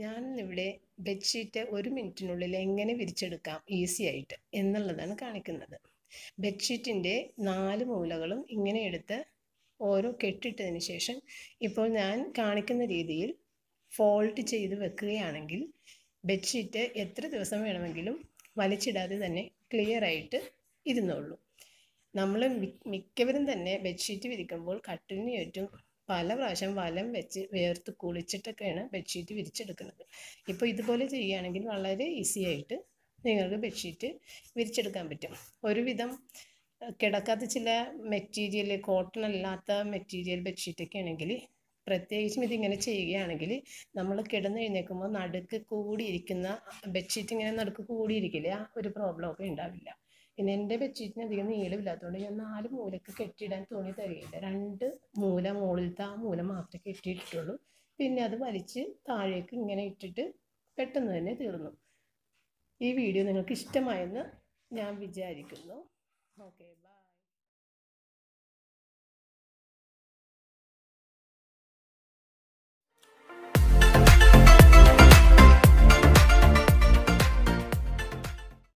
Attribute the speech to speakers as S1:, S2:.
S1: ഞാൻ ഇവിടെ ബെഡ്ഷീറ്റ് ഒരു മിനിറ്റിനുള്ളിൽ എങ്ങനെ വിരിച്ചെടുക്കാം ഈസി ആയിട്ട് എന്നുള്ളതാണ് കാണിക്കുന്നത് ബെഡ്ഷീറ്റിൻ്റെ നാല് മൂലകളും ഇങ്ങനെ എടുത്ത് ഓരോ കെട്ടിട്ടതിന് ശേഷം ഇപ്പോൾ ഞാൻ കാണിക്കുന്ന രീതിയിൽ ഫോൾഡ് ചെയ്ത് വെക്കുകയാണെങ്കിൽ ബെഡ്ഷീറ്റ് എത്ര ദിവസം വേണമെങ്കിലും വലിച്ചിടാതെ തന്നെ ക്ലിയർ ആയിട്ട് ഇരുന്നുള്ളൂ നമ്മൾ മിക്കവരും തന്നെ ബെഡ്ഷീറ്റ് വിരിക്കുമ്പോൾ കട്ടിലിന് ഏറ്റവും പല പ്രാവശ്യം വലം വെച്ച് വേർത്ത് കുളിച്ചിട്ടൊക്കെയാണ് ബെഡ്ഷീറ്റ് വിരിച്ചെടുക്കുന്നത് ഇപ്പോൾ ഇതുപോലെ ചെയ്യുകയാണെങ്കിൽ വളരെ ഈസി ആയിട്ട് നിങ്ങൾക്ക് ബെഡ്ഷീറ്റ് വിരിച്ചെടുക്കാൻ പറ്റും ഒരുവിധം കിടക്കാത്ത ചില മെറ്റീരിയൽ കോട്ടൺ അല്ലാത്ത മെറ്റീരിയൽ ബെഡ്ഷീറ്റൊക്കെ ആണെങ്കിൽ പ്രത്യേകിച്ചും ഇതിങ്ങനെ ചെയ്യുകയാണെങ്കിൽ നമ്മൾ കഴിഞ്ഞേക്കുമ്പോൾ നടുക്ക് കൂടിയിരിക്കുന്ന ബെഡ്ഷീറ്റ് ഇങ്ങനെ നടുക്ക് കൂടിയിരിക്കില്ല ഒരു പ്രോബ്ലം ഒക്കെ ഉണ്ടാവില്ല പിന്നെ എൻ്റെ ബെഡ്ഷീറ്റിന് അധികം നീളമില്ലാത്തതുകൊണ്ട് ഞാൻ നാല് മൂലക്ക് കെട്ടിയിടാൻ തുണി തരികയില്ല രണ്ട് മൂല മുകളിലത്തെ ആ മൂല മാത്രമേ കെട്ടിയിട്ടുള്ളൂ പിന്നെ അത് വലിച്ച് താഴേക്ക് ഇങ്ങനെ ഇട്ടിട്ട് പെട്ടെന്ന് തന്നെ തീർന്നു ഈ വീഡിയോ നിങ്ങൾക്ക് ഇഷ്ടമായെന്ന് ഞാൻ വിചാരിക്കുന്നു ഓക്കെ ബൈ